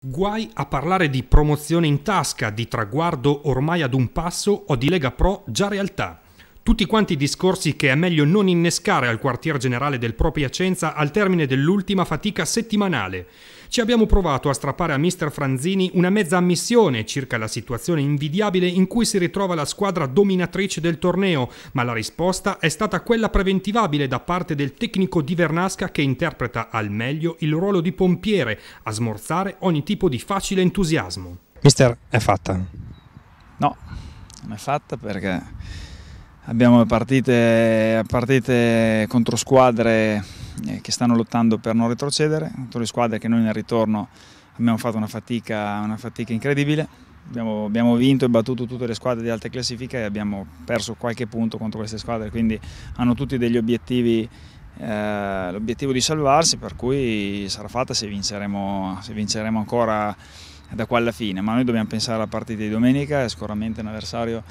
Guai a parlare di promozione in tasca, di traguardo ormai ad un passo o di Lega Pro già realtà. Tutti quanti discorsi che è meglio non innescare al quartier generale del Pro Piacenza al termine dell'ultima fatica settimanale. Ci abbiamo provato a strappare a mister Franzini una mezza ammissione circa la situazione invidiabile in cui si ritrova la squadra dominatrice del torneo, ma la risposta è stata quella preventivabile da parte del tecnico di Vernasca che interpreta al meglio il ruolo di pompiere, a smorzare ogni tipo di facile entusiasmo. Mister, è fatta? No, non è fatta perché abbiamo partite, partite contro squadre eh, che stanno lottando per non retrocedere, tutte le squadre che noi nel ritorno abbiamo fatto una fatica, una fatica incredibile, abbiamo, abbiamo, vinto e battuto tutte le squadre di alte classifiche e abbiamo perso qualche punto contro queste squadre, quindi hanno tutti degli obiettivi, eh, l'obiettivo di salvarsi, per cui sarà fatta se vinceremo, se vinceremo ancora da qua alla fine, ma noi dobbiamo pensare alla partita di domenica, è sicuramente un avversario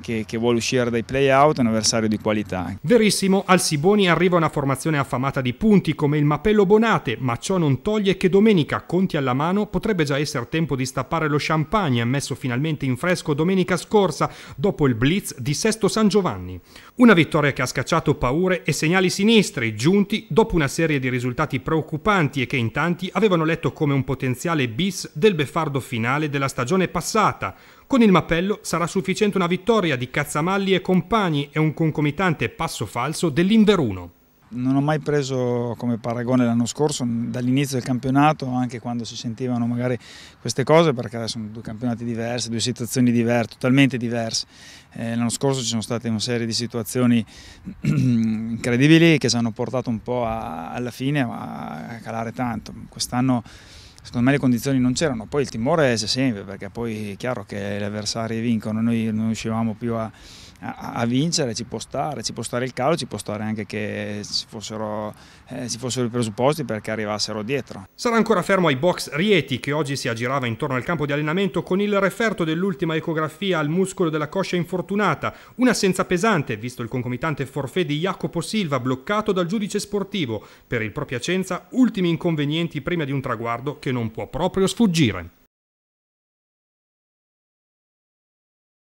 che, che, vuole uscire dai playout, è un avversario di qualità. Verissimo, al Siboni arriva una formazione affamata di punti come il Mapello Bonate, ma ciò non toglie che domenica, conti alla mano, potrebbe già essere tempo di stappare lo champagne ammesso finalmente in fresco domenica scorsa dopo il blitz di Sesto San Giovanni. Una vittoria che ha scacciato paure e segnali sinistri giunti dopo una serie di risultati preoccupanti e che in tanti avevano letto come un potenziale bis del beffardo finale della stagione passata, con il mappello sarà sufficiente una vittoria di Cazzamalli e compagni e un concomitante passo falso dell'Inveruno. Non ho mai preso come paragone l'anno scorso, dall'inizio del campionato, anche quando si sentivano magari queste cose, perché adesso sono due campionati diversi, due situazioni diverse, totalmente diverse. Eh, l'anno scorso ci sono state una serie di situazioni incredibili che ci hanno portato un po' a, alla fine a calare tanto. Quest'anno secondo me le condizioni non c'erano, poi il timore c'è sempre perché poi è chiaro che gli avversari vincono, noi non riuscivamo più a, a, a, vincere, ci può stare, ci può stare il calo, ci può stare anche che ci fossero, eh, ci fossero i presupposti perché arrivassero dietro. Sarà ancora fermo ai box Rieti che oggi si aggirava intorno al campo di allenamento con il referto dell'ultima ecografia al muscolo della coscia infortunata, un'assenza pesante visto il concomitante forfè di Jacopo Silva bloccato dal giudice sportivo per il proprio Piacenza ultimi inconvenienti prima di un traguardo che non non può proprio sfuggire.